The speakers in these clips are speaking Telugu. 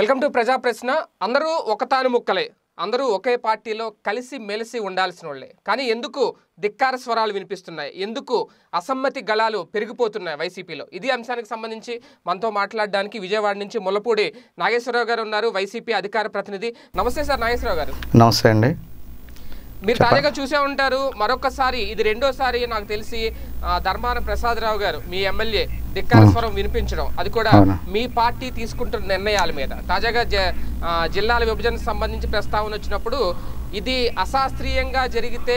వెల్కమ్ టు ప్రజా ప్రశ్న అందరూ ఒక తాను ముక్కలే అందరూ ఒకే పార్టీలో కలిసి మెలిసి ఉండాల్సిన వాళ్ళే కానీ ఎందుకు ధిక్కార స్వరాలు వినిపిస్తున్నాయి ఎందుకు అసమ్మతి గళాలు పెరిగిపోతున్నాయి వైసీపీలో ఇది అంశానికి సంబంధించి మనతో మాట్లాడడానికి విజయవాడ నుంచి ముల్లపూడి నాగేశ్వరరావు గారు ఉన్నారు వైసీపీ అధికార ప్రతినిధి నమస్తే సార్ నాగేశ్వరరావు గారు నమస్తే అండి మీరు తాజాగా చూసే ఉంటారు మరొకసారి ఇది రెండోసారి నాకు తెలిసి ధర్మాన ప్రసాదరావు గారు మీ ఎమ్మెల్యే ధిక్కార స్వరం వినిపించడం అది కూడా మీ పార్టీ తీసుకుంటున్న నిర్ణయాల మీద తాజాగా జిల్లాల విభజనకు సంబంధించి ప్రస్తావన వచ్చినప్పుడు ఇది అశాస్త్రీయంగా జరిగితే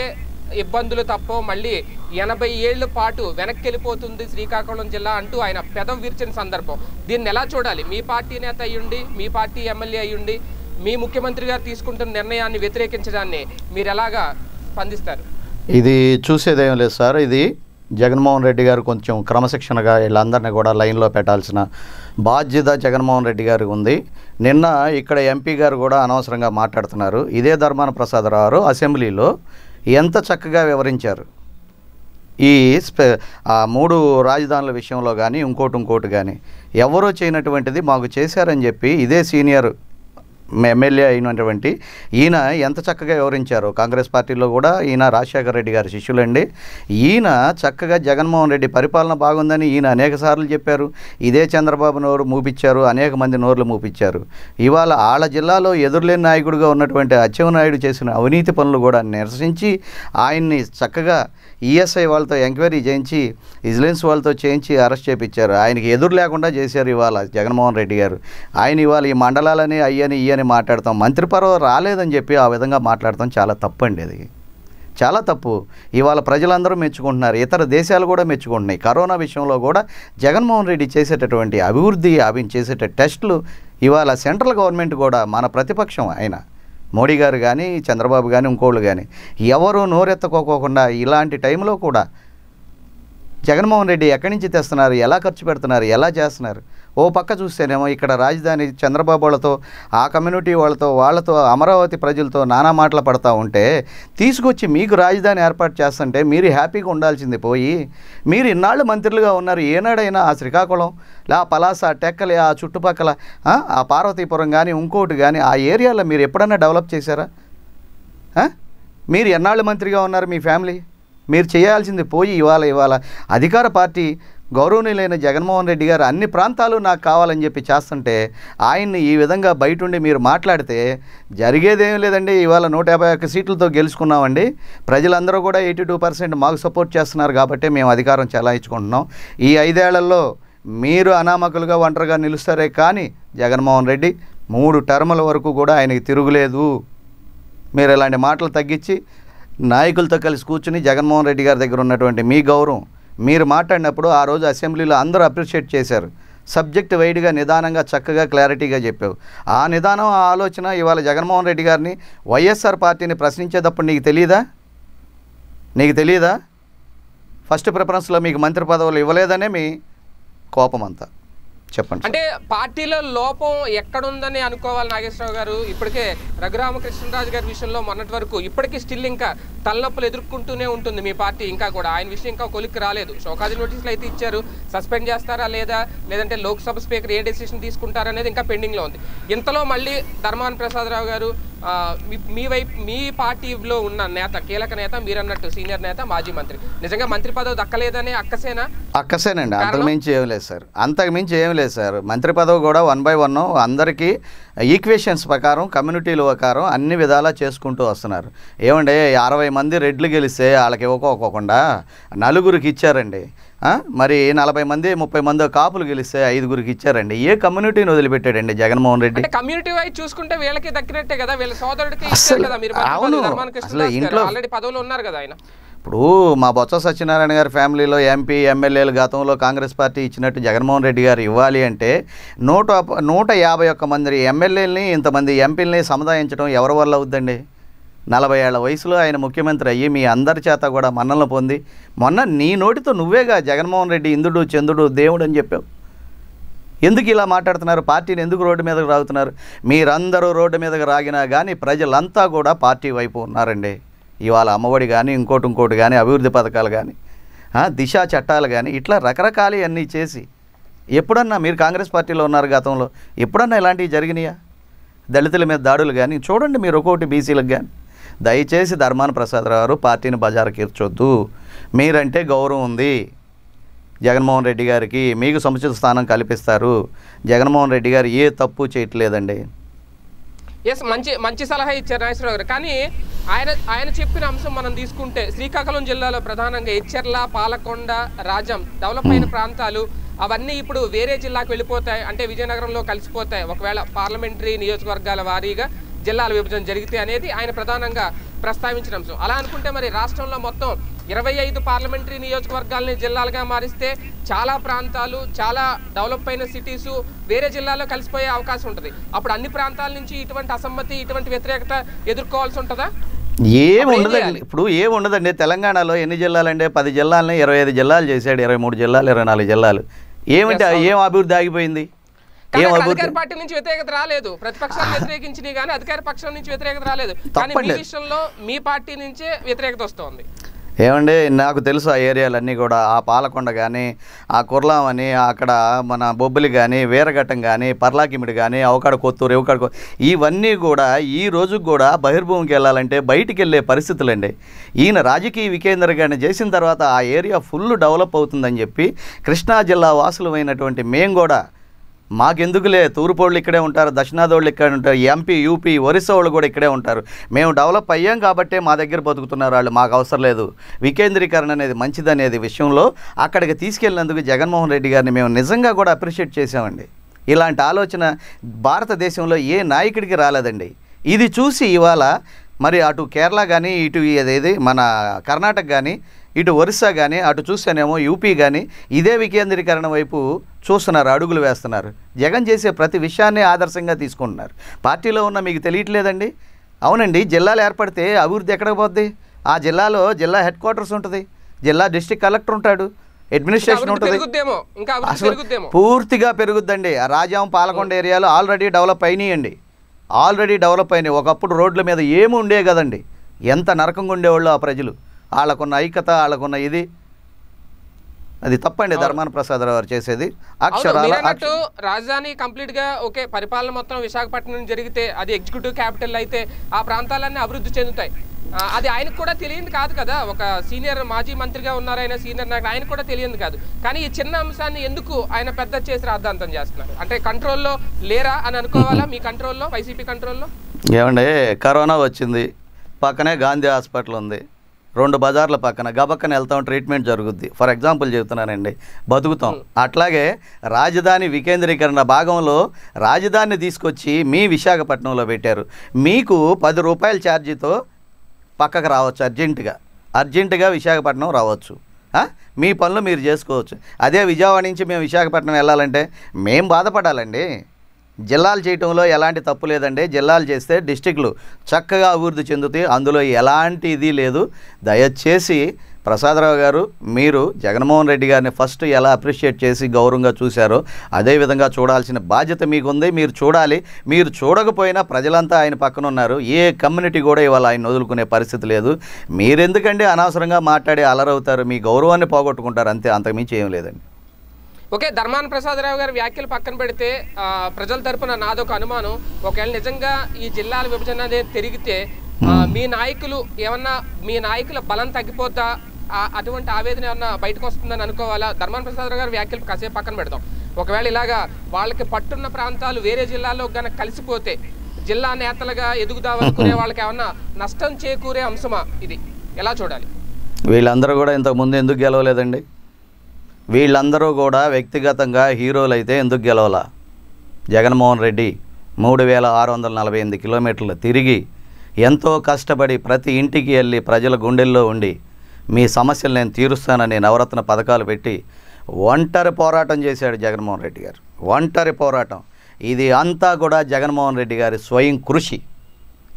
ఇబ్బందులు తప్ప మళ్ళీ ఎనభై ఏళ్ళు పాటు వెనక్కి వెళ్ళిపోతుంది శ్రీకాకుళం జిల్లా అంటూ ఆయన పెదం విరిచిన సందర్భం దీన్ని ఎలా చూడాలి మీ పార్టీ నేత అయ్యుండి మీ పార్టీ ఎమ్మెల్యే అయ్యుండి మీ ముఖ్యమంత్రి గారు తీసుకుంటున్న నిర్ణయాన్ని వ్యతిరేకించడాన్ని మీరు ఎలాగా స్పందిస్తారు ఇది చూసేదేం లేదు సార్ ఇది జగన్మోహన్ రెడ్డి గారు కొంచెం క్రమశిక్షణగా వీళ్ళందరినీ కూడా లైన్లో పెట్టాల్సిన బాధ్యత జగన్మోహన్ రెడ్డి గారికి ఉంది నిన్న ఇక్కడ ఎంపీ గారు కూడా అనవసరంగా మాట్లాడుతున్నారు ఇదే ధర్మాన ప్రసాదరావు అసెంబ్లీలో ఎంత చక్కగా వివరించారు ఈ మూడు రాజధానుల విషయంలో కానీ ఇంకోటి ఇంకోటి కానీ ఎవరో చేయనటువంటిది మాకు చేశారని చెప్పి ఇదే సీనియర్ ఎమ్మెల్యే అయినటువంటి ఈయన ఎంత చక్కగా వివరించారు కాంగ్రెస్ పార్టీలో కూడా ఈయన రాజశేఖర రెడ్డి గారి శిష్యులండి ఈయన చక్కగా జగన్మోహన్ రెడ్డి పరిపాలన బాగుందని ఈయన అనేక సార్లు చెప్పారు ఇదే చంద్రబాబు నోరు మూపించారు అనేక మంది నోర్లు మూపించారు ఇవాళ ఆళ్ళ జిల్లాలో ఎదురులేని నాయకుడిగా ఉన్నటువంటి అచ్చెన్నాయుడు చేసిన అవినీతి పనులు కూడా నిరసించి ఆయన్ని చక్కగా ఈఎస్ఐ వాళ్ళతో ఎంక్వైరీ చేయించి విజిలెన్స్ వాళ్ళతో చేయించి అరెస్ట్ చేపించారు ఆయనకి ఎదురు లేకుండా చేశారు ఇవాళ జగన్మోహన్ రెడ్డి గారు ఆయన ఇవాళ ఈ మండలాలని అయ్యని ఈయని అని మాట్లాడతాం మంత్రి పర్వ రాలేదని చెప్పి ఆ విధంగా మాట్లాడతాం చాలా తప్పు అండి అది చాలా తప్పు ఇవాళ ప్రజలందరూ మెచ్చుకుంటున్నారు ఇతర దేశాలు కూడా మెచ్చుకుంటున్నాయి కరోనా విషయంలో కూడా జగన్మోహన్ రెడ్డి చేసేటటువంటి అభివృద్ధి అవి చేసేట టెస్టులు ఇవాళ సెంట్రల్ గవర్నమెంట్ కూడా మన ప్రతిపక్షం ఆయన మోడీ గారు కానీ చంద్రబాబు కానీ ఇంకోళ్ళు కానీ ఎవరు నోరెత్తుకోకుండా ఇలాంటి టైంలో కూడా జగన్మోహన్ రెడ్డి ఎక్కడి నుంచి తెస్తున్నారు ఎలా ఖర్చు పెడుతున్నారు ఎలా చేస్తున్నారు ఓ పక్క చూస్తేనేమో ఇక్కడ రాజధాని చంద్రబాబు వాళ్ళతో ఆ కమ్యూనిటీ వాళ్ళతో వాళ్ళతో అమరావతి ప్రజలతో నానా మాటలు పడతా ఉంటే తీసుకొచ్చి మీకు రాజధాని ఏర్పాటు చేస్తుంటే మీరు హ్యాపీగా ఉండాల్సింది పోయి మీరు ఇన్నాళ్ళు మంత్రులుగా ఉన్నారు ఏనాడైనా ఆ శ్రీకాకుళం లే పలాస టెక్కలే ఆ చుట్టుపక్కల ఆ పార్వతీపురం కానీ ఇంకోటి కానీ ఆ ఏరియాలో మీరు ఎప్పుడన్నా డెవలప్ చేశారా మీరు ఎన్నాళ్ళు మంత్రిగా ఉన్నారు మీ ఫ్యామిలీ మీరు చేయాల్సింది పోయి ఇవాళ ఇవాళ అధికార పార్టీ గౌరవనీయులైన జగన్మోహన్ రెడ్డి గారు అన్ని ప్రాంతాలు నాకు కావాలని చెప్పి చేస్తుంటే ఆయన్ని ఈ విధంగా బయట ఉండి మీరు మాట్లాడితే జరిగేదేం లేదండి ఇవాళ నూట యాభై ఒక్క సీట్లతో గెలుచుకున్నామండి ప్రజలందరూ కూడా ఎయిటీ టూ పర్సెంట్ మాకు సపోర్ట్ చేస్తున్నారు కాబట్టి మేము అధికారం చెలాయించుకుంటున్నాం ఈ ఐదేళ్లలో మీరు అనామకులుగా ఒంటరిగా నిలుస్తారే కానీ జగన్మోహన్ రెడ్డి మూడు టర్ముల వరకు కూడా ఆయనకి తిరుగులేదు మీరు ఇలాంటి మాటలు తగ్గించి నాయకులతో కలిసి కూర్చుని జగన్మోహన్ రెడ్డి గారి దగ్గర ఉన్నటువంటి మీ గౌరవం మీరు మాట్లాడినప్పుడు ఆ రోజు అసెంబ్లీలో అందరూ అప్రిషియేట్ చేశారు సబ్జెక్ట్ వైడ్గా నిదానంగా చక్కగా క్లారిటీగా చెప్పావు ఆ నిదానం ఆ ఆలోచన ఇవాళ జగన్మోహన్ రెడ్డి గారిని వైఎస్ఆర్ పార్టీని ప్రశ్నించేటప్పుడు నీకు తెలియదా నీకు తెలియదా ఫస్ట్ ప్రిఫరెన్స్లో మీకు మంత్రి పదవులు ఇవ్వలేదనే మీ కోపం అంతా చెప్పండి అంటే పార్టీలో లోపం ఎక్కడుందని అనుకోవాలి నాగేశ్వరరావు గారు ఇప్పటికే రఘురామకృష్ణరాజు గారి విషయంలో మొన్నటి వరకు ఇప్పటికీ స్టిల్ ఇంకా తలనొప్పులు ఎదుర్కొంటూనే ఉంటుంది మీ పార్టీ ఇంకా కూడా ఆయన విషయం ఇంకా కొలిక్కి రాలేదు షోకాజీ నోటీసులు అయితే ఇచ్చారు సస్పెండ్ చేస్తారా లేదా లేదంటే లోక్సభ స్పీకర్ ఏ డెసిషన్ తీసుకుంటారనేది ఇంకా పెండింగ్లో ఉంది ఇంతలో మళ్ళీ ధర్మాన ప్రసాదరావు గారు మీ వైపు మీ పార్టీలో ఉన్న నేత కీలక నేత మీరన్నట్టు సీనియర్ నేత మాజీ మంత్రి నిజంగా మంత్రి పదవి దక్కలేదని అక్కసేనా అక్కసేనండి అంతకుమించి ఏం లేదు సార్ అంతకుమించి ఏం లేదు సార్ మంత్రి పదవి కూడా వన్ బై వన్ అందరికీ ఈక్వేషన్స్ ప్రకారం కమ్యూనిటీల ప్రకారం అన్ని విధాలా చేసుకుంటూ వస్తున్నారు ఏమండి అరవై మంది రెడ్లు గెలిస్తే వాళ్ళకి ఇవ్వకోకుండా నలుగురికి ఇచ్చారండి మరి నలభై మంది ముప్పై మంది కాపులు గెలిస్తే ఐదుగురికి ఇచ్చారండి ఏ కమ్యూనిటీని వదిలిపెట్టాడండి జగన్మోహన్ రెడ్డి కమ్యూనిటీ వైజ్ చూసుకుంటే వీళ్ళకి దక్కినట్టే కదా వీళ్ళ సోదరుడికి అవును ఇంట్లో ఆల్రెడీ పదవులు ఉన్నారు కదా ఆయన ఇప్పుడు మా బొత్స సత్యనారాయణ గారి ఫ్యామిలీలో ఎంపీ ఎమ్మెల్యేలు గతంలో కాంగ్రెస్ పార్టీ ఇచ్చినట్టు జగన్మోహన్ రెడ్డి గారు ఇవ్వాలి అంటే నూట నూట యాభై ఒక్క మంది ఎమ్మెల్యేలని ఇంతమంది ఎంపీలని సముదాయించడం ఎవరి వల్ల అవుద్దండి నలభై ఏళ్ల వయసులో ఆయన ముఖ్యమంత్రి అయ్యి మీ అందరి చేత కూడా మన్నలను పొంది మొన్న నీ నోటితో నువ్వేగా జగన్మోహన్ రెడ్డి ఇంద్రుడు చంద్రుడు దేవుడు అని చెప్పావు ఎందుకు ఇలా మాట్లాడుతున్నారు పార్టీని ఎందుకు రోడ్డు మీదకు రాగుతున్నారు మీరందరూ రోడ్డు మీదకు రాగినా కానీ ప్రజలంతా కూడా పార్టీ వైపు ఉన్నారండి ఇవాళ అమ్మఒడి కానీ ఇంకోటి ఇంకోటి కానీ అభివృద్ధి పథకాలు కానీ దిశ చట్టాలు కానీ ఇట్లా రకరకాలు అన్నీ చేసి ఎప్పుడన్నా మీరు కాంగ్రెస్ పార్టీలో ఉన్నారు గతంలో ఎప్పుడన్నా ఇలాంటివి జరిగినాయా దళితుల మీద దాడులు కానీ చూడండి మీరు ఒక్కోటి బీసీలకు కానీ దయచేసి ధర్మాన ప్రసాద్ గారు పార్టీని బజారు కీర్చొద్దు మీరంటే గౌరవం ఉంది జగన్మోహన్ రెడ్డి గారికి మీకు సముచిత స్థానం కల్పిస్తారు జగన్మోహన్ రెడ్డి గారు ఏ తప్పు చేయట్లేదండి ఎస్ మంచి మంచి సలహా ఇచ్చారు నాగేశ్వరరావు గారు కానీ ఆయన ఆయన చెప్పిన అంశం మనం తీసుకుంటే శ్రీకాకుళం జిల్లాలో ప్రధానంగా ఎచ్చెర్ల పాలకొండ రాజం డెవలప్ అయిన hmm. ప్రాంతాలు అవన్నీ ఇప్పుడు వేరే జిల్లాకు వెళ్ళిపోతాయి అంటే విజయనగరంలో కలిసిపోతాయి ఒకవేళ పార్లమెంటరీ నియోజకవర్గాల వారీగా జిల్లాల విభజన జరిగితే అనేది ఆయన ప్రధానంగా ప్రస్తావించిన అంశం అలా అనుకుంటే మరి రాష్ట్రంలో మొత్తం ఇరవై ఐదు పార్లమెంటరీ నియోజకవర్గాలని జిల్లాలుగా మారిస్తే చాలా ప్రాంతాలు చాలా డెవలప్ అయిన సిటీసు వేరే జిల్లాలో కలిసిపోయే అవకాశం ఉంటుంది అప్పుడు అన్ని ప్రాంతాల నుంచి ఇటువంటి అసమ్మతి ఇటువంటి వ్యతిరేకత ఎదుర్కోవాల్సి ఉంటుందా ఏమి ఉండదండి ఇప్పుడు ఏమి ఉండదండి తెలంగాణలో ఎన్ని జిల్లాలంటే పది జిల్లాలని ఇరవై ఐదు జిల్లాలు చేశాడు ఇరవై మూడు జిల్లాలు ఇరవై నాలుగు జిల్లాలు ఏమిటి ఏం అభివృద్ధి ఆగిపోయింది అధికార పార్టీ నుంచి వ్యతిరేకత రాలేదు ప్రతిపక్షాన్ని వ్యతిరేకించినవి కానీ అధికార పక్షం నుంచి వ్యతిరేకత రాలేదు కానీ విషయంలో మీ పార్టీ నుంచే వ్యతిరేకత వస్తుంది ఏమండి నాకు తెలుసు ఆ ఏరియాలన్నీ కూడా ఆ పాలకొండ కానీ ఆ కుర్లాం అని అక్కడ మన బొబ్బిలి కానీ వీరఘట్టం కానీ పర్లాకిమిడి కానీ అవకాడ కొత్తూరు ఇవకాడ ఇవన్నీ కూడా ఈ రోజుకు కూడా బహిర్భూమికి వెళ్ళాలంటే బయటికి వెళ్ళే పరిస్థితులండి ఈయన రాజకీయ వికేంద్రీకరణ చేసిన తర్వాత ఆ ఏరియా ఫుల్ డెవలప్ అవుతుందని చెప్పి కృష్ణా జిల్లా వాసులమైనటువంటి మేము కూడా మాకెందుకులే తూర్పోళ్ళు ఇక్కడే ఉంటారు దక్షిణాదోళ్ళు ఇక్కడే ఉంటారు ఎంపీ యూపీ ఒరిస్సా వాళ్ళు కూడా ఇక్కడే ఉంటారు మేము డెవలప్ అయ్యాం కాబట్టే మా దగ్గర బతుకుతున్నారు వాళ్ళు మాకు అవసరం లేదు వికేంద్రీకరణ అనేది మంచిదనేది విషయంలో అక్కడికి తీసుకెళ్ళినందుకు జగన్మోహన్ రెడ్డి గారిని మేము నిజంగా కూడా అప్రిషియేట్ చేసామండి ఇలాంటి ఆలోచన భారతదేశంలో ఏ నాయకుడికి రాలేదండి ఇది చూసి ఇవాళ మరి అటు కేరళ కానీ ఇటు అదేది మన కర్ణాటక కానీ ఇటు ఒరిస్సా కానీ అటు చూస్తేనేమో యూపీ కానీ ఇదే వికేంద్రీకరణ వైపు చూస్తున్నారు అడుగులు వేస్తున్నారు జగన్ చేసే ప్రతి విషయాన్ని ఆదర్శంగా తీసుకుంటున్నారు పార్టీలో ఉన్న మీకు తెలియట్లేదండి అవునండి జిల్లాలు ఏర్పడితే అభివృద్ధి ఎక్కడికి పోద్ది ఆ జిల్లాలో జిల్లా హెడ్ క్వార్టర్స్ ఉంటుంది జిల్లా డిస్టిక్ కలెక్టర్ ఉంటాడు అడ్మినిస్ట్రేషన్ ఉంటుంది అసలు పూర్తిగా పెరుగుద్దండి రాజాం పాలకొండ ఏరియాలో ఆల్రెడీ డెవలప్ అయినాయండి ఆల్రెడీ డెవలప్ అయినాయి ఒకప్పుడు రోడ్ల మీద ఏమి ఉండే కదండి ఎంత నరకంగా ఉండేవాళ్ళు ఆ ప్రజలు వాళ్ళకున్న ఐక్యత వాళ్ళకున్న ఇది అది తప్పండి ధర్మాన ప్రసాదరావు గారు చేసేది అక్షరాలు రాజధాని కంప్లీట్ గా ఓకే పరిపాలన మొత్తం విశాఖపట్నం జరిగితే అది ఎగ్జిక్యూటివ్ క్యాపిటల్ అయితే ఆ ప్రాంతాలన్నీ అభివృద్ధి చెందుతాయి అది ఆయనకు కూడా తెలియదు కాదు కదా ఒక సీనియర్ మాజీ మంత్రిగా ఉన్నారు ఆయన సీనియర్ నాకు ఆయన కూడా తెలియదు కాదు కానీ ఈ చిన్న అంశాన్ని ఎందుకు ఆయన పెద్ద చేసి రాద్ధాంతం చేస్తున్నారు అంటే కంట్రోల్లో లేరా అని అనుకోవాలా మీ కంట్రోల్లో వైసీపీ కంట్రోల్లో ఏమండి కరోనా వచ్చింది పక్కనే గాంధీ హాస్పిటల్ ఉంది రెండు బజార్ల పక్కన గబక్కన వెళ్తాం ట్రీట్మెంట్ జరుగుద్ది ఫర్ ఎగ్జాంపుల్ చెబుతున్నానండి బతుకుతాం అట్లాగే రాజధాని వికేంద్రీకరణ భాగంలో రాజధానిని తీసుకొచ్చి మీ విశాఖపట్నంలో పెట్టారు మీకు పది రూపాయల ఛార్జీతో పక్కకు రావచ్చు అర్జెంటుగా అర్జెంటుగా విశాఖపట్నం రావచ్చు మీ పనులు మీరు చేసుకోవచ్చు అదే విజయవాడ నుంచి మేము విశాఖపట్నం వెళ్ళాలంటే మేము బాధపడాలండి జిల్లాలు చేయటంలో ఎలాంటి తప్పు లేదండి జిల్లాలు చేస్తే డిస్టిక్లు చక్కగా అభివృద్ధి చెందుతాయి అందులో ఎలాంటి ఇది లేదు దయచేసి ప్రసాదరావు గారు మీరు జగన్మోహన్ రెడ్డి గారిని ఫస్ట్ ఎలా అప్రిషియేట్ చేసి గౌరవంగా చూశారో అదేవిధంగా చూడాల్సిన బాధ్యత మీకుంది మీరు చూడాలి మీరు చూడకపోయినా ప్రజలంతా ఆయన పక్కన ఉన్నారు ఏ కమ్యూనిటీ కూడా ఇవాళ ఆయన వదులుకునే పరిస్థితి లేదు మీరెందుకండి అనవసరంగా మాట్లాడి అలరవుతారు మీ గౌరవాన్ని పోగొట్టుకుంటారు అంతే అంతకుమించి ఏం లేదండి ఓకే ధర్మాన ప్రసాదరావు గారి వ్యాఖ్యలు పక్కన పెడితే ప్రజల తరపున నాదొక అనుమానం ఒకవేళ నిజంగా ఈ జిల్లాల విభజన అనేది తిరిగితే మీ నాయకులు ఏమన్నా మీ నాయకుల బలం తగ్గిపోతా అటువంటి ఆవేదన ఏమన్నా బయటకు వస్తుందని అనుకోవాలా ధర్మాన ప్రసాదరావు గారి వ్యాఖ్యలు కాసేపు పక్కన పెడతాం ఒకవేళ ఇలాగా వాళ్ళకి పట్టున్న ప్రాంతాలు వేరే జిల్లాలో కనుక కలిసిపోతే జిల్లా నేతలుగా ఎదుగుదామనుకునే వాళ్ళకి ఏమన్నా నష్టం చేకూరే అంశమా ఇది ఎలా చూడాలి వీళ్ళందరూ కూడా ఇంతకుముందు ఎందుకు గెలవలేదండి వీళ్ళందరూ కూడా వ్యక్తిగతంగా హీరోలు అయితే ఎందుకు గెలవలా జగన్మోహన్ రెడ్డి మూడు వేల ఆరు వందల నలభై ఎనిమిది కిలోమీటర్లు తిరిగి ఎంతో కష్టపడి ప్రతి ఇంటికి వెళ్ళి ప్రజల గుండెల్లో ఉండి మీ సమస్యలు నేను తీరుస్తానని నవరత్న పథకాలు పెట్టి ఒంటరి పోరాటం చేశాడు జగన్మోహన్ రెడ్డి గారు ఒంటరి పోరాటం ఇది అంతా కూడా జగన్మోహన్ రెడ్డి గారి స్వయం కృషి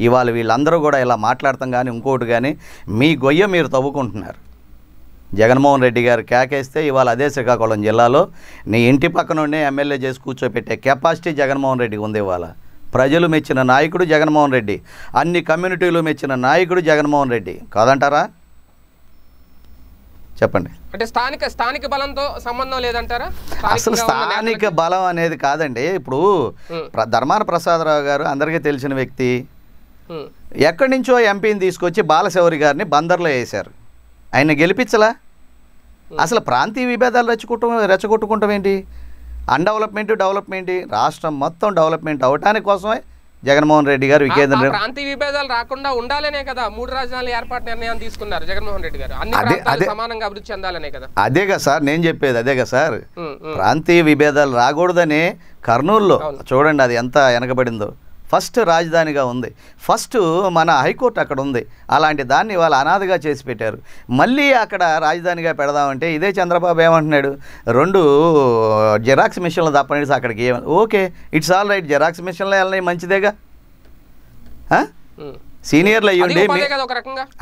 ఇవాళ వీళ్ళందరూ కూడా ఇలా మాట్లాడతాం కానీ ఇంకోటి కానీ మీ గొయ్య మీరు తవ్వుకుంటున్నారు జగన్మోహన్ రెడ్డి గారు కేకేస్తే ఇవాళ అదే శ్రీకాకుళం జిల్లాలో నీ ఇంటి పక్కనుండే ఎమ్మెల్యే చేసి కూర్చోపెట్టే కెపాసిటీ జగన్మోహన్ రెడ్డికి ఉంది ఇవాళ ప్రజలు మెచ్చిన నాయకుడు జగన్మోహన్ రెడ్డి అన్ని కమ్యూనిటీలు మెచ్చిన నాయకుడు జగన్మోహన్ రెడ్డి కాదంటారా చెప్పండి అంటే స్థానిక స్థానిక బలంతో సంబంధం లేదంటారా అసలు స్థానిక బలం అనేది కాదండి ఇప్పుడు ధర్మాన ప్రసాదరావు గారు అందరికీ తెలిసిన వ్యక్తి ఎక్కడి నుంచో ఎంపీని తీసుకొచ్చి బాలశౌరి గారిని బందర్లో వేశారు ఆయన గెలిపించలా అసలు ప్రాంతీయ విభేదాలు రెచ్చగొట్టు రెచ్చగొట్టుకుంటాం ఏంటి అన్డెవలప్మెంట్ డెవలప్మెంట్ రాష్ట్రం మొత్తం డెవలప్మెంట్ అవటానికి కోసమే జగన్మోహన్ రెడ్డి గారు ప్రాంతీయ విభేదాలు రాకుండా ఉండాలనే కదా మూడు రాజధానుల ఏర్పాటు నిర్ణయం తీసుకున్నారు జగన్మోహన్ రెడ్డి గారు అదే అదే అభివృద్ధి చెందాలనే కదా అదే కదా సార్ నేను చెప్పేది అదే కదా సార్ ప్రాంతీయ విభేదాలు రాకూడదని కర్నూలులో చూడండి అది ఎంత వెనకబడిందో ఫస్ట్ రాజధానిగా ఉంది ఫస్ట్ మన హైకోర్టు అక్కడ ఉంది అలాంటి దాన్ని వాళ్ళు అనాథగా చేసి పెట్టారు మళ్ళీ అక్కడ రాజధానిగా పెడదామంటే ఇదే చంద్రబాబు ఏమంటున్నాడు రెండు జెరాక్స్ మిషన్లు తప్పనేసి అక్కడికి ఏమ okay it's all right xerox మిషన్లు వెళ్ళినాయి మంచిదేగా సీనియర్లు అయ్యుండి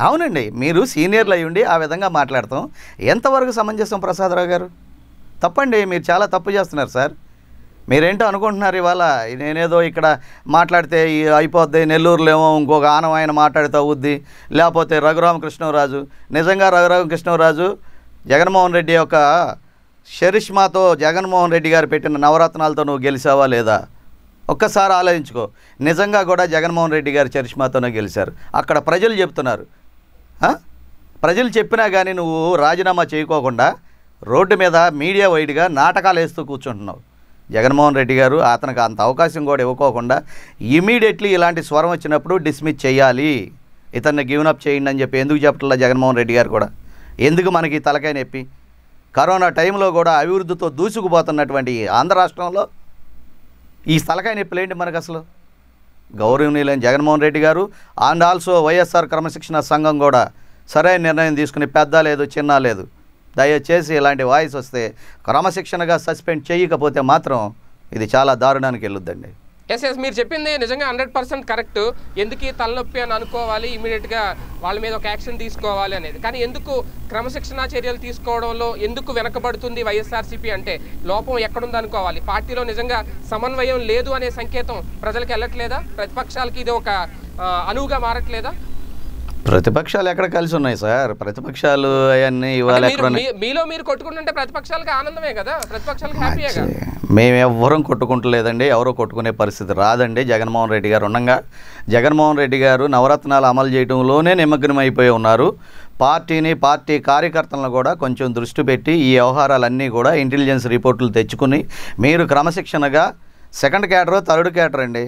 అవునండి మీరు సీనియర్లు అయ్యుండి ఆ విధంగా మాట్లాడతాం ఎంతవరకు సమంజసం ప్రసాదరావు గారు తప్పండి మీరు చాలా తప్పు చేస్తున్నారు సార్ మీరేంటో అనుకుంటున్నారు ఇవాళ నేనేదో ఇక్కడ మాట్లాడితే అయిపోద్ది నెల్లూరులో ఏమో ఇంకొక ఆనవాయన మాట్లాడితే అవుద్ది లేకపోతే రఘురామకృష్ణరాజు నిజంగా రఘురామకృష్ణరాజు జగన్మోహన్ రెడ్డి యొక్క షరిష్మాతో జగన్మోహన్ రెడ్డి గారు పెట్టిన నవరత్నాలతో నువ్వు గెలిచావా లేదా ఒక్కసారి ఆలోచించుకో నిజంగా కూడా జగన్మోహన్ రెడ్డి గారు చరిష్మాతోనే గెలిచారు అక్కడ ప్రజలు చెప్తున్నారు ప్రజలు చెప్పినా కానీ నువ్వు రాజీనామా చేయకోకుండా రోడ్డు మీద మీడియా వైడ్గా నాటకాలు వేస్తూ కూర్చుంటున్నావు జగన్మోహన్ రెడ్డి గారు అతనికి అంత అవకాశం కూడా ఇవ్వకోకుండా ఇమీడియట్లీ ఇలాంటి స్వరం వచ్చినప్పుడు డిస్మిస్ చేయాలి ఇతన్ని అప్ చేయండి అని చెప్పి ఎందుకు చెప్పట్లా జగన్మోహన్ రెడ్డి గారు కూడా ఎందుకు మనకి తలకాయ నొప్పి కరోనా టైంలో కూడా అభివృద్ధితో దూసుకుపోతున్నటువంటి ఆంధ్ర రాష్ట్రంలో ఈ తలకాయ లేండి మనకు అసలు గౌరవనీయులైన జగన్మోహన్ రెడ్డి గారు అండ్ ఆల్సో వైఎస్ఆర్ క్రమశిక్షణ సంఘం కూడా సరైన నిర్ణయం తీసుకుని పెద్ద లేదు చిన్న లేదు దయచేసి ఇలాంటి వాయిస్ వస్తే క్రమశిక్షణగా సస్పెండ్ చేయకపోతే మాత్రం ఇది చాలా దారుణానికి వెళ్ళొద్దండి ఎస్ ఎస్ మీరు చెప్పింది నిజంగా హండ్రెడ్ పర్సెంట్ కరెక్ట్ ఎందుకు తలనొప్పి అని అనుకోవాలి ఇమీడియట్గా వాళ్ళ మీద ఒక యాక్షన్ తీసుకోవాలి అనేది కానీ ఎందుకు క్రమశిక్షణ చర్యలు తీసుకోవడంలో ఎందుకు వెనకబడుతుంది వైఎస్ఆర్సీపీ అంటే లోపం ఎక్కడుంది అనుకోవాలి పార్టీలో నిజంగా సమన్వయం లేదు అనే సంకేతం ప్రజలకు వెళ్ళట్లేదా ప్రతిపక్షాలకి ఇది ఒక అనువుగా మారట్లేదా ప్రతిపక్షాలు ఎక్కడ కలిసి ఉన్నాయి సార్ ప్రతిపక్షాలు అవన్నీ ఇవాళ మీలో మీరు కొట్టుకుంటుంటే ప్రతిపక్షాలకు ఆనందమే కదా ప్రతిపక్షాలకి మేము ఎవ్వరం కొట్టుకుంటలేదండి ఎవరో కొట్టుకునే పరిస్థితి రాదండి జగన్మోహన్ రెడ్డి గారు ఉండగా జగన్మోహన్ రెడ్డి గారు నవరత్నాలు అమలు చేయడంలోనే నిమగ్నం అయిపోయి ఉన్నారు పార్టీని పార్టీ కార్యకర్తలను కూడా కొంచెం దృష్టి పెట్టి ఈ వ్యవహారాలన్నీ కూడా ఇంటెలిజెన్స్ రిపోర్టులు తెచ్చుకుని మీరు క్రమశిక్షణగా సెకండ్ క్యాటరు థర్డ్ క్యాటర్ అండి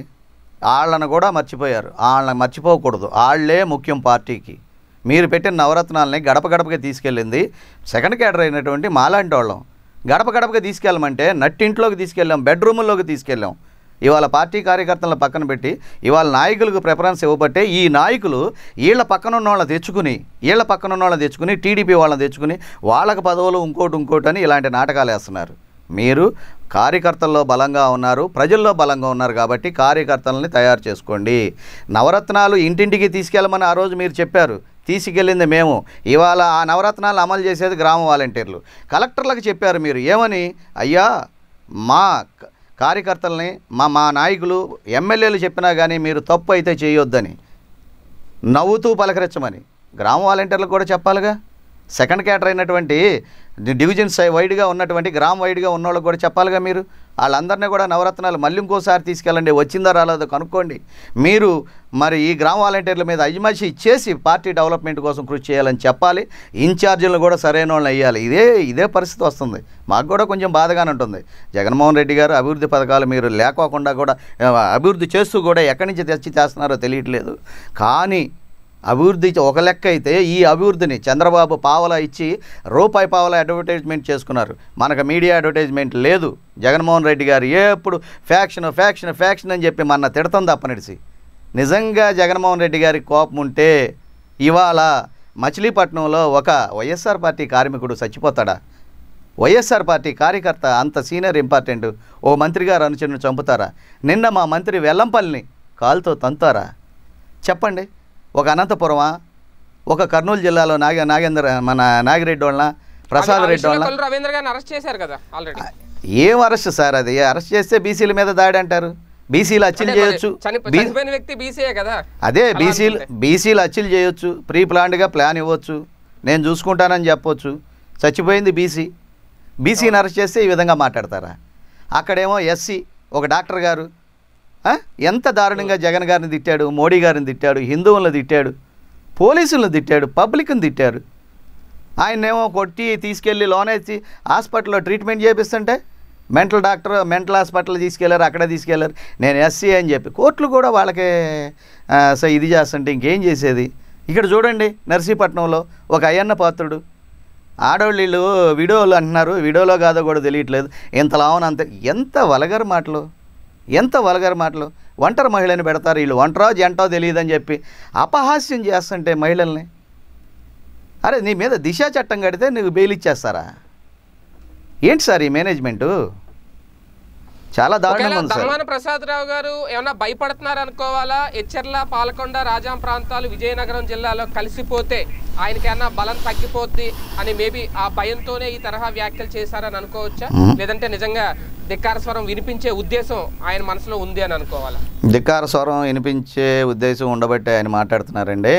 వాళ్ళను కూడా మర్చిపోయారు వాళ్ళని మర్చిపోకూడదు వాళ్ళే ముఖ్యం పార్టీకి మీరు పెట్టిన నవరత్నాలని గడప గడపకి తీసుకెళ్ళింది సెకండ్ క్యాడర్ అయినటువంటి మాలాంటి వాళ్ళం గడప గడపకి తీసుకెళ్ళమంటే నట్టింట్లోకి తీసుకెళ్ళాం బెడ్రూముల్లోకి తీసుకెళ్ళాం ఇవాళ పార్టీ కార్యకర్తలను పక్కన పెట్టి ఇవాళ నాయకులకు ప్రిఫరెన్స్ ఇవ్వబట్టే ఈ నాయకులు వీళ్ళ పక్కన ఉన్న వాళ్ళని తెచ్చుకుని వీళ్ళ పక్కన ఉన్న వాళ్ళని తెచ్చుకుని టీడీపీ వాళ్ళని తెచ్చుకుని వాళ్ళకి పదవులు ఇంకోటి ఇంకోటి అని ఇలాంటి నాటకాలు వేస్తున్నారు మీరు కార్యకర్తల్లో బలంగా ఉన్నారు ప్రజల్లో బలంగా ఉన్నారు కాబట్టి కార్యకర్తలని తయారు చేసుకోండి నవరత్నాలు ఇంటింటికి తీసుకెళ్ళమని ఆ రోజు మీరు చెప్పారు తీసుకెళ్ళింది మేము ఇవాళ ఆ నవరత్నాలు అమలు చేసేది గ్రామ వాలంటీర్లు కలెక్టర్లకు చెప్పారు మీరు ఏమని అయ్యా మా కార్యకర్తలని మా మా నాయకులు ఎమ్మెల్యేలు చెప్పినా కానీ మీరు తప్పు అయితే చేయొద్దని నవ్వుతూ పలకరించమని గ్రామ వాలంటీర్లకు కూడా చెప్పాలిగా సెకండ్ క్యాటర్ అయినటువంటి డివిజన్స్ వైడ్గా ఉన్నటువంటి గ్రామ వైడ్గా ఉన్న వాళ్ళకి కూడా చెప్పాలిగా మీరు వాళ్ళందరినీ కూడా నవరత్నాలు మళ్ళీ ఇంకోసారి తీసుకెళ్ళండి వచ్చిందా రాలేదో కనుక్కోండి మీరు మరి ఈ గ్రామ వాలంటీర్ల మీద అజమాషి చేసి పార్టీ డెవలప్మెంట్ కోసం కృషి చేయాలని చెప్పాలి ఇన్ఛార్జీలను కూడా సరైన వాళ్ళని వేయాలి ఇదే ఇదే పరిస్థితి వస్తుంది మాకు కూడా కొంచెం బాధగానే ఉంటుంది జగన్మోహన్ రెడ్డి గారు అభివృద్ధి పథకాలు మీరు లేకోకుండా కూడా అభివృద్ధి చేస్తూ కూడా ఎక్కడి నుంచి తెచ్చి చేస్తున్నారో తెలియట్లేదు కానీ అభివృద్ధి ఒక లెక్క అయితే ఈ అభివృద్ధిని చంద్రబాబు పావలా ఇచ్చి రూపాయి పావలా అడ్వర్టైజ్మెంట్ చేసుకున్నారు మనకు మీడియా అడ్వర్టైజ్మెంట్ లేదు జగన్మోహన్ రెడ్డి గారు ఎప్పుడు ఫ్యాక్షన్ ఫ్యాక్షన్ ఫ్యాక్షన్ అని చెప్పి మన తిడతాం తప్పనిడిసి నిజంగా జగన్మోహన్ రెడ్డి గారి కోపం ఉంటే ఇవాళ మచిలీపట్నంలో ఒక వైఎస్ఆర్ పార్టీ కార్మికుడు చచ్చిపోతాడా వైఎస్ఆర్ పార్టీ కార్యకర్త అంత సీనియర్ ఇంపార్టెంట్ ఓ మంత్రి గారు అనుచరుని చంపుతారా నిన్న మా మంత్రి వెల్లంపల్లిని కాలుతో తంతారా చెప్పండి ఒక అనంతపురమా ఒక కర్నూలు జిల్లాలో నాగ నాగేంద్ర మన నాగిరెడ్డి వాళ్ళ ప్రసాద్ రెడ్డి వాళ్ళ రవీంద్ర గారిని అరెస్ట్ చేశారు కదా ఆల్రెడీ ఏం అరెస్ట్ సార్ అది అరెస్ట్ చేస్తే బీసీల మీద దాడి అంటారు బీసీలు అచ్చిల్ చేయొచ్చు అదే బీసీలు బీసీలు అచ్చిల్ చేయొచ్చు ప్రీ ప్లాన్డ్గా ప్లాన్ ఇవ్వచ్చు నేను చూసుకుంటానని చెప్పొచ్చు చచ్చిపోయింది బీసీ బీసీని అరెస్ట్ చేస్తే ఈ విధంగా మాట్లాడతారా అక్కడేమో ఎస్సీ ఒక డాక్టర్ గారు ఎంత దారుణంగా జగన్ గారిని తిట్టాడు మోడీ గారిని తిట్టాడు హిందువులను తిట్టాడు పోలీసులను తిట్టాడు పబ్లిక్ని తిట్టారు ఆయన్నేమో కొట్టి తీసుకెళ్ళి లోనేసి హాస్పిటల్లో ట్రీట్మెంట్ చేపిస్తుంటే మెంటల్ డాక్టర్ మెంటల్ హాస్పిటల్ తీసుకెళ్లారు అక్కడ తీసుకెళ్లారు నేను ఎస్సీ అని చెప్పి కోర్టులు కూడా వాళ్ళకే సో ఇది చేస్తుంటే ఇంకేం చేసేది ఇక్కడ చూడండి నర్సీపట్నంలో ఒక అయ్యన్న పాత్రుడు ఆడవాళ్ళు వీడియోలు అంటున్నారు వీడియోలో కాదో కూడా తెలియట్లేదు ఇంత లావన అంత ఎంత వలగరు మాటలు ఎంత వలగారు మాటలు ఒంటరి మహిళని పెడతారు వీళ్ళు ఒంటరో జంటో తెలియదని చెప్పి అపహాస్యం చేస్తుంటే మహిళల్ని అరే నీ మీద దిశ చట్టం కడితే నీకు బెయిల్ ఇచ్చేస్తారా ఏంటి సార్ ఈ మేనేజ్మెంటు చాలా దారుణం ప్రసాద్ రావు గారు ఏమన్నా భయపడుతున్నారనుకోవాలా ఎచ్చర్ల పాలకొండ రాజాం ప్రాంతాలు విజయనగరం జిల్లాలో కలిసిపోతే ఆయనకేమన్నా బలం తగ్గిపోద్ది అని మేబీ ఆ భయంతోనే ఈ తరహా వ్యాఖ్యలు చేశారని అనుకోవచ్చా లేదంటే నిజంగా ధిక్కార స్వరం వినిపించే ఉద్దేశం ఆయన మనసులో ఉంది అని అనుకోవాలా ధిక్కార స్వరం వినిపించే ఉద్దేశం ఉండబట్టి ఆయన మాట్లాడుతున్నారండి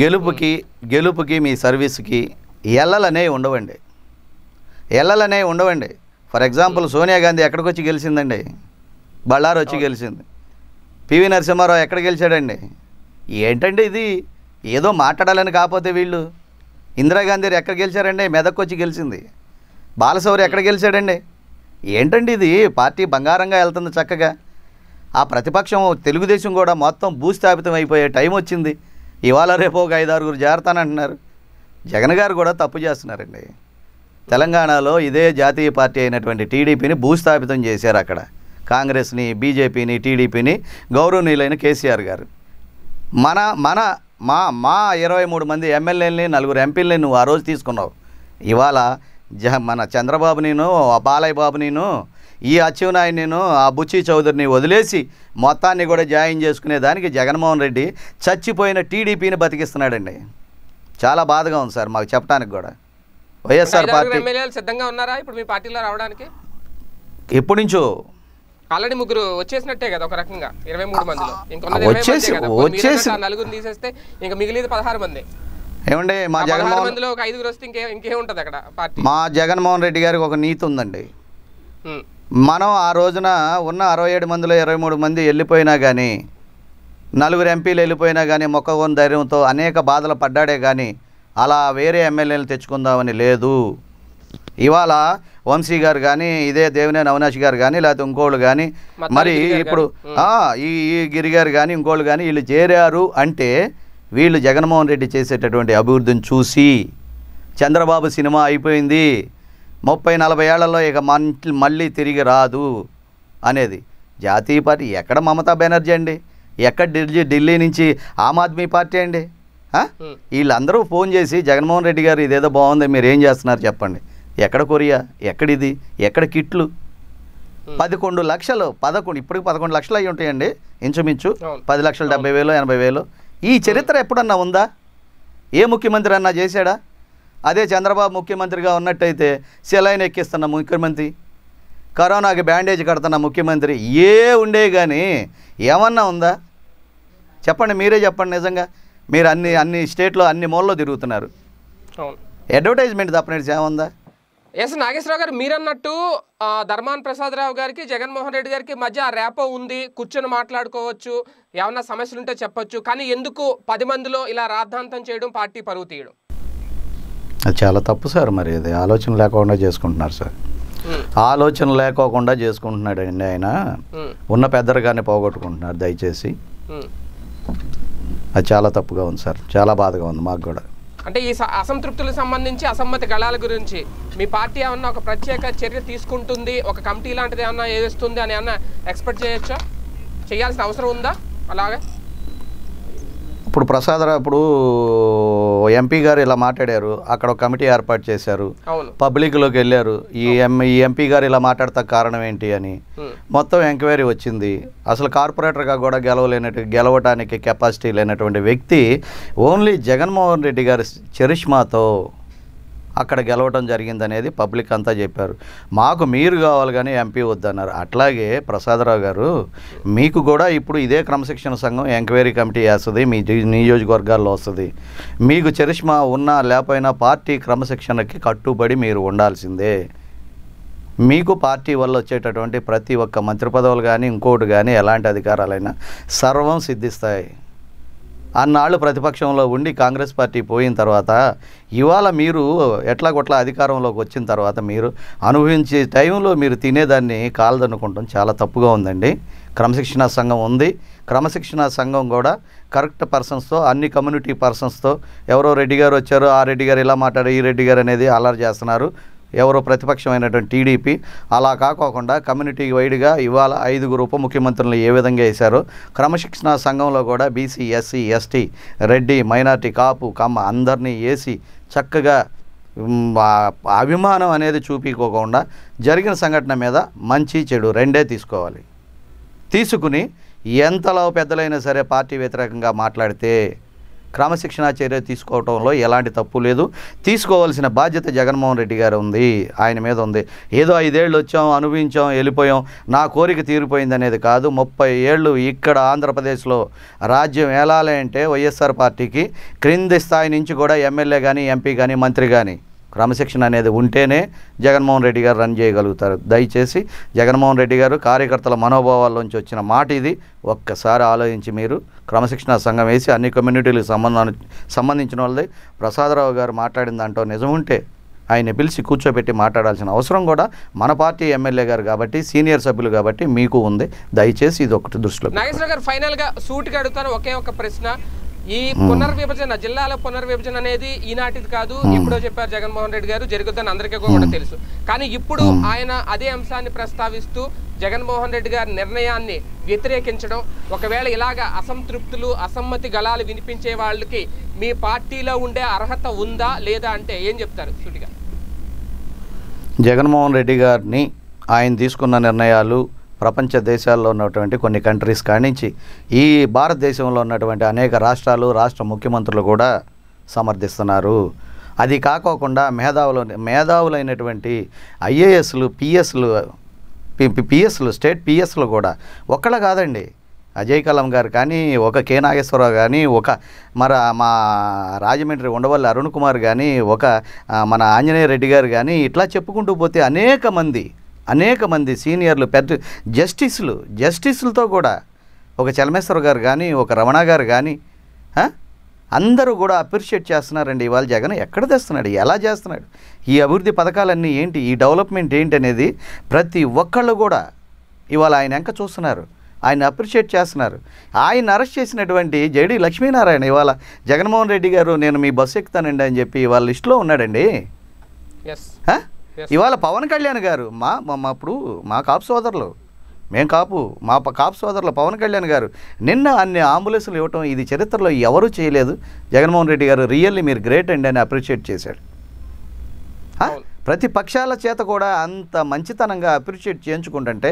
గెలుపుకి గెలుపుకి మీ సర్వీస్కి ఎల్లలనే ఉండవండి ఎల్లలనే ఉండవండి ఫర్ ఎగ్జాంపుల్ సోనియా గాంధీ ఎక్కడికి వచ్చి గెలిచిందండి బళ్ళారు వచ్చి గెలిచింది పివి నరసింహారావు ఎక్కడ గెలిచాడండి ఏంటంటే ఇది ఏదో మాట్లాడాలని కాకపోతే వీళ్ళు ఇందిరాగాంధీ ఎక్కడ గెలిచారండి మెదక్ వచ్చి గెలిచింది బాలసౌరి ఎక్కడ గెలిచాడండి ఏంటండి ఇది పార్టీ బంగారంగా వెళ్తుంది చక్కగా ఆ ప్రతిపక్షం తెలుగుదేశం కూడా మొత్తం భూస్థాపితం అయిపోయే టైం వచ్చింది ఇవాళ రేపు ఒక ఐదు ఆరుగురు జారుతానంటున్నారు జగన్ గారు కూడా తప్పు చేస్తున్నారండి తెలంగాణలో ఇదే జాతీయ పార్టీ అయినటువంటి టీడీపీని భూస్థాపితం చేశారు అక్కడ కాంగ్రెస్ని బీజేపీని టీడీపీని గౌరవనీయులైన కేసీఆర్ గారు మన మన మా మా ఇరవై మూడు మంది ఎమ్మెల్యేలని నలుగురు ఎంపీలని నువ్వు ఆ రోజు తీసుకున్నావు ఇవాళ జ మన చంద్రబాబు నేను ఆ బాలయ్య బాబు నేను ఈ అచ్చెవనాయ నేను ఆ బుచ్చి చౌదరిని వదిలేసి మొత్తాన్ని కూడా జాయిన్ చేసుకునే దానికి జగన్మోహన్ రెడ్డి చచ్చిపోయిన టీడీపీని బతికిస్తున్నాడండి చాలా బాధగా ఉంది సార్ మాకు చెప్పడానికి కూడా వైఎస్ఆర్ పార్టీ సిద్ధంగా ఉన్నారా ఇప్పుడు మీ పార్టీలో రావడానికి ఎప్పటి నుంచో ఆల్రెడీ ముగ్గురు వచ్చేసినట్టే కదా ఒక రకంగా ఇరవై మూడు మందిలో వచ్చేసి నలుగురు తీసేస్తే ఇంకా మిగిలింది పదహారు మంది ఏమండి మా జగన్మోహన్ మందిలో ఒక ఐదుగురు వస్తే ఇంకే ఉంటుంది అక్కడ పార్టీ మా జగన్మోహన్ రెడ్డి గారికి ఒక నీతి ఉందండి మనం ఆ రోజున ఉన్న అరవై ఏడు మందిలో ఇరవై మూడు మంది వెళ్ళిపోయినా కానీ నలుగురు ఎంపీలు వెళ్ళిపోయినా కానీ మొక్కగోని ధైర్యంతో అనేక బాధలు పడ్డాడే కానీ అలా వేరే ఎమ్మెల్యేలు తెచ్చుకుందామని లేదు ఇవాళ వంశీ గారు కానీ ఇదే దేవినేని అవినాష్ గారు కానీ లేకపోతే ఇంకోళ్ళు కానీ మరి ఇప్పుడు ఈ గిరి గారు కానీ ఇంకోళ్ళు కానీ వీళ్ళు చేరారు అంటే వీళ్ళు జగన్మోహన్ రెడ్డి చేసేటటువంటి అభివృద్ధిని చూసి చంద్రబాబు సినిమా అయిపోయింది ముప్పై నలభై ఏళ్లలో ఇక మంచి మళ్ళీ తిరిగి రాదు అనేది జాతీయ పార్టీ ఎక్కడ మమతా బెనర్జీ అండి ఎక్కడ ఢిల్లీ ఢిల్లీ నుంచి ఆమ్ ఆద్మీ పార్టీ అండి వీళ్ళందరూ ఫోన్ చేసి జగన్మోహన్ రెడ్డి గారు ఇదేదో బాగుంది మీరు ఏం చేస్తున్నారు చెప్పండి ఎక్కడ కొరియా ఎక్కడిది ఎక్కడ కిట్లు పదకొండు లక్షలు పదకొండు ఇప్పటికి పదకొండు లక్షలు అయి ఉంటాయండి ఇంచుమించు పది లక్షల డెబ్బై వేలు ఎనభై వేలు ఈ చరిత్ర ఎప్పుడన్నా ఉందా ఏ ముఖ్యమంత్రి అన్నా చేశాడా అదే చంద్రబాబు ముఖ్యమంత్రిగా ఉన్నట్టయితే సెలైన్ ఎక్కిస్తున్న ముఖ్యమంత్రి కరోనాకి బ్యాండేజ్ కడుతున్న ముఖ్యమంత్రి ఏ ఉండే కానీ ఏమన్నా ఉందా చెప్పండి మీరే చెప్పండి నిజంగా మీరు అన్ని అన్ని స్టేట్లో అన్ని మూలలో తిరుగుతున్నారు అడ్వర్టైజ్మెంట్ తప్పనేది ఏముందా ఎస్ నాగేశ్వరరావు గారు మీరన్నట్టు ధర్మాన్ ప్రసాద్ రావు గారికి జగన్మోహన్ రెడ్డి గారికి మధ్య ఆ ర్యాపో ఉంది కూర్చొని మాట్లాడుకోవచ్చు ఏమన్నా సమస్యలు ఉంటే చెప్పొచ్చు కానీ ఎందుకు పది మందిలో ఇలా రాద్ధాంతం చేయడం పార్టీ పరువు తీయడం అది చాలా తప్పు సార్ మరి అది ఆలోచన లేకుండా చేసుకుంటున్నారు సార్ ఆలోచన లేకోకుండా చేసుకుంటున్నాడు అండి ఆయన ఉన్న కానీ పోగొట్టుకుంటున్నారు దయచేసి అది చాలా తప్పుగా ఉంది సార్ చాలా బాధగా ఉంది మాకు కూడా అంటే ఈ అసంతృప్తులకు సంబంధించి అసమ్మతి గళాల గురించి మీ పార్టీ ఏమన్నా ఒక ప్రత్యేక చర్య తీసుకుంటుంది ఒక కమిటీ లాంటిది ఏమన్నా వేస్తుంది అని ఏమన్నా ఎక్స్పెక్ట్ చేయొచ్చా చేయాల్సిన అవసరం ఉందా అలాగే ఇప్పుడు ప్రసాద్ ఇప్పుడు ఎంపీ గారు ఇలా మాట్లాడారు అక్కడ ఒక కమిటీ ఏర్పాటు చేశారు పబ్లిక్లోకి వెళ్ళారు ఈ ఈ ఎంపీ గారు ఇలా మాట్లాడతా కారణం ఏంటి అని మొత్తం ఎంక్వైరీ వచ్చింది అసలు కార్పొరేటర్గా కూడా గెలవలేనట్టు గెలవటానికి కెపాసిటీ లేనటువంటి వ్యక్తి ఓన్లీ జగన్మోహన్ రెడ్డి గారి చరిష్మాతో అక్కడ గెలవడం జరిగిందనేది పబ్లిక్ అంతా చెప్పారు మాకు మీరు కావాలి కానీ ఎంపీ వద్దన్నారు అట్లాగే ప్రసాదరావు గారు మీకు కూడా ఇప్పుడు ఇదే క్రమశిక్షణ సంఘం ఎంక్వైరీ కమిటీ వేస్తుంది మీ నియోజకవర్గాల్లో వస్తుంది మీకు చరిష్మా ఉన్నా లేకపోయినా పార్టీ క్రమశిక్షణకి కట్టుబడి మీరు ఉండాల్సిందే మీకు పార్టీ వల్ల వచ్చేటటువంటి ప్రతి ఒక్క మంత్రి పదవులు కానీ ఇంకోటి కానీ ఎలాంటి అధికారాలైనా సర్వం సిద్ధిస్తాయి అన్నాళ్ళు ప్రతిపక్షంలో ఉండి కాంగ్రెస్ పార్టీ పోయిన తర్వాత ఇవాళ మీరు ఎట్లా కొట్లా అధికారంలోకి వచ్చిన తర్వాత మీరు అనుభవించే టైంలో మీరు తినేదాన్ని కాలదనుకుంటాం చాలా తప్పుగా ఉందండి క్రమశిక్షణా సంఘం ఉంది క్రమశిక్షణా సంఘం కూడా కరెక్ట్ పర్సన్స్తో అన్ని కమ్యూనిటీ పర్సన్స్తో ఎవరో రెడ్డి గారు వచ్చారు ఆ రెడ్డి గారు ఇలా మాట్లాడారు ఈ రెడ్డి గారు అనేది అలర్ చేస్తున్నారు ఎవరో ప్రతిపక్షమైనటువంటి టీడీపీ అలా కాకోకుండా కమ్యూనిటీ వైడ్గా ఇవాళ ఐదుగురు ఉప ముఖ్యమంత్రులు ఏ విధంగా వేశారో క్రమశిక్షణ సంఘంలో కూడా BC SC ST Reddy minority Kapu Kamma అందరినీ వేసి చక్కగా అభిమానం అనేది చూపించుకోకుండా జరిగిన సంఘటన మీద మంచి చెడు రెండే తీసుకోవాలి తీసుకుని ఎంతలో పెద్దలైనా సరే పార్టీ వ్యతిరేకంగా మాట్లాడితే క్రమశిక్షణా చర్య తీసుకోవడంలో ఎలాంటి తప్పు లేదు తీసుకోవాల్సిన బాధ్యత జగన్మోహన్ రెడ్డి గారు ఉంది ఆయన మీద ఉంది ఏదో ఐదేళ్ళు వచ్చాం అనుభవించాం వెళ్ళిపోయాం నా కోరిక తీరిపోయింది అనేది కాదు ముప్పై ఏళ్ళు ఇక్కడ ఆంధ్రప్రదేశ్లో రాజ్యం ఏలాలి అంటే వైఎస్ఆర్ పార్టీకి క్రింది స్థాయి నుంచి కూడా ఎమ్మెల్యే కానీ ఎంపీ కానీ మంత్రి కానీ క్రమశిక్షణ అనేది ఉంటేనే జగన్మోహన్ రెడ్డి గారు రన్ చేయగలుగుతారు దయచేసి జగన్మోహన్ రెడ్డి గారు కార్యకర్తల మనోభావాల్లోంచి వచ్చిన మాట ఇది ఒక్కసారి ఆలోచించి మీరు క్రమశిక్షణ సంఘం వేసి అన్ని కమ్యూనిటీలకు సంబంధం సంబంధించిన వాళ్ళది ప్రసాదరావు గారు మాట్లాడిన దాంట్లో నిజం ఉంటే ఆయన్ని పిలిచి కూర్చోబెట్టి మాట్లాడాల్సిన అవసరం కూడా మన పార్టీ ఎమ్మెల్యే గారు కాబట్టి సీనియర్ సభ్యులు కాబట్టి మీకు ఉంది దయచేసి ఇది ఒకటి దృష్టిలో నాగేశ్వర గారు ఫైనల్గా సూటిగా అడుగుతాను ఒకే ఒక ప్రశ్న ఈ పునర్విభజన జిల్లాల పునర్విభజన అనేది ఈనాటిది కాదు ఎప్పుడో చెప్పారు జగన్మోహన్ రెడ్డి గారు జరుగుతుందని అందరికీ కూడా తెలుసు కానీ ఇప్పుడు ఆయన అదే అంశాన్ని ప్రస్తావిస్తూ జగన్మోహన్ రెడ్డి గారి నిర్ణయాన్ని వ్యతిరేకించడం ఒకవేళ ఇలాగ అసంతృప్తులు అసమ్మతి గలాలు వినిపించే వాళ్ళకి మీ పార్టీలో ఉండే అర్హత ఉందా లేదా అంటే ఏం చెప్తారు సుటిగా జగన్మోహన్ రెడ్డి గారిని ఆయన తీసుకున్న నిర్ణయాలు ప్రపంచ దేశాల్లో ఉన్నటువంటి కొన్ని కంట్రీస్ కానించి ఈ భారతదేశంలో ఉన్నటువంటి అనేక రాష్ట్రాలు రాష్ట్ర ముఖ్యమంత్రులు కూడా సమర్థిస్తున్నారు అది కాకోకుండా మేధావులు మేధావులైనటువంటి ఐఏఎస్లు పిఎస్లు పిఎస్లు స్టేట్ పిఎస్లు కూడా ఒక్కడే కాదండి అజయ్ కలాం గారు కానీ ఒక కే నాగేశ్వరరావు కానీ ఒక మన మా రాజమండ్రి ఉండవల్లి అరుణ్ కుమార్ కానీ ఒక మన ఆంజనేయ రెడ్డి గారు కానీ ఇట్లా చెప్పుకుంటూ పోతే అనేక మంది అనేక మంది సీనియర్లు పెద్ద జస్టిస్లు జస్టిస్లతో కూడా ఒక చలమేశ్వర గారు కానీ ఒక రమణ గారు కానీ అందరూ కూడా అప్రిషియేట్ చేస్తున్నారండి ఇవాళ జగన్ ఎక్కడ తెస్తున్నాడు ఎలా చేస్తున్నాడు ఈ అభివృద్ధి పథకాలన్నీ ఏంటి ఈ డెవలప్మెంట్ ఏంటి అనేది ప్రతి ఒక్కళ్ళు కూడా ఇవాళ ఆయన వెంక చూస్తున్నారు ఆయన అప్రిషియేట్ చేస్తున్నారు ఆయన అరెస్ట్ చేసినటువంటి జేడి లక్ష్మీనారాయణ ఇవాళ జగన్మోహన్ రెడ్డి గారు నేను మీ బస్సు ఎక్కుతానండి అని చెప్పి ఇవాళ లిస్టులో ఉన్నాడండి ఎస్ ఇవాళ పవన్ కళ్యాణ్ గారు మా మా అప్పుడు మా కాపు సోదరులు మేము కాపు మా కాపు సోదరులు పవన్ కళ్యాణ్ గారు నిన్న అన్ని అంబులెన్సులు ఇవ్వటం ఇది చరిత్రలో ఎవరూ చేయలేదు జగన్మోహన్ రెడ్డి గారు రియల్లీ మీరు గ్రేట్ అండి అని అప్రిషియేట్ చేశాడు ప్రతి పక్షాల చేత కూడా అంత మంచితనంగా అప్రిషియేట్ చేయించుకుంటుంటే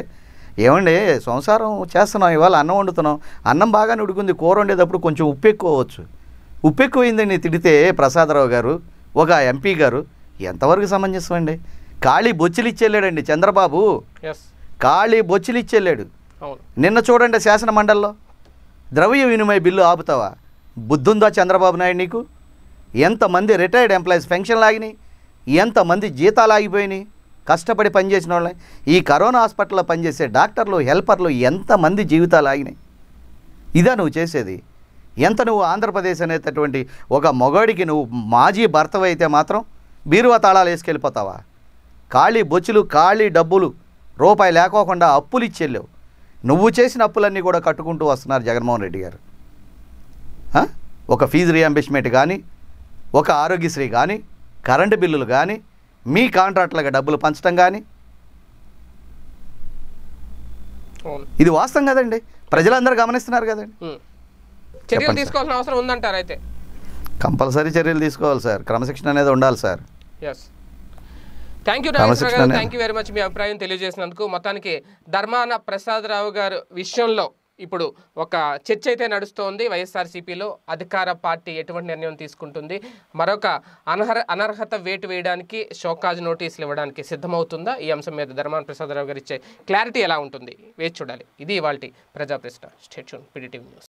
ఏమండి సంసారం చేస్తున్నాం ఇవాళ అన్నం వండుతున్నాం అన్నం బాగానే ఉడుకుంది కూర వండేటప్పుడు కొంచెం ఉప్పు ఎక్కువవచ్చు ఉప్పు ఎక్కువైందని తిడితే ప్రసాదరావు గారు ఒక ఎంపీ గారు ఎంతవరకు సమంజసం అండి ఖాళీ ఇచ్చేళ్ళాడండి చంద్రబాబు ఖాళీ ఇచ్చేళ్ళాడు నిన్న చూడండి శాసన మండలిలో ద్రవ్య వినిమయ బిల్లు ఆపుతావా బుద్ధుందా చంద్రబాబు నాయుడు నీకు ఎంతమంది రిటైర్డ్ ఎంప్లాయీస్ పెన్షన్ లాగినాయి ఎంతమంది జీతాలు ఆగిపోయినాయి కష్టపడి పనిచేసిన వాళ్ళని ఈ కరోనా హాస్పిటల్లో పనిచేసే డాక్టర్లు హెల్పర్లు ఎంతమంది జీవితాలు ఆగినాయి ఇదా నువ్వు చేసేది ఎంత నువ్వు ఆంధ్రప్రదేశ్ అనేటటువంటి ఒక మొగాడికి నువ్వు మాజీ భర్తవైతే మాత్రం బీరువా తాళాలు వేసుకెళ్ళిపోతావా ఖాళీ బొచ్చులు ఖాళీ డబ్బులు రూపాయి లేకోకుండా అప్పులు ఇచ్చేళ్ళు నువ్వు చేసిన అప్పులన్నీ కూడా కట్టుకుంటూ వస్తున్నారు జగన్మోహన్ రెడ్డి గారు ఒక ఫీజు రియంబర్స్మెంట్ కానీ ఒక ఆరోగ్యశ్రీ కానీ కరెంటు బిల్లులు కానీ మీ కాంట్రాక్ట్లకు డబ్బులు పంచడం కానీ ఇది వాస్తవం కదండి ప్రజలందరూ గమనిస్తున్నారు కదండి చర్యలు తీసుకోవాల్సిన అవసరం ఉందంటారు అయితే కంపల్సరీ చర్యలు తీసుకోవాలి సార్ క్రమశిక్షణ అనేది ఉండాలి సార్ ఎస్ థ్యాంక్ యూ గారు థ్యాంక్ యూ వెరీ మచ్ మీ అభిప్రాయం తెలియజేసినందుకు మొత్తానికి ధర్మాన ప్రసాదరావు గారు విషయంలో ఇప్పుడు ఒక చర్చ అయితే నడుస్తోంది వైఎస్ఆర్సీపీలో అధికార పార్టీ ఎటువంటి నిర్ణయం తీసుకుంటుంది మరొక అనర్హ అనర్హత వేటు వేయడానికి షోకాజ్ నోటీసులు ఇవ్వడానికి సిద్ధమవుతుందా ఈ అంశం మీద ధర్మాన ప్రసాదరావు గారు ఇచ్చే క్లారిటీ ఎలా ఉంటుంది వేచి చూడాలి ఇది ఇవాళ ప్రజాప్రశ్న స్టేట్ పిడిటివ్ న్యూస్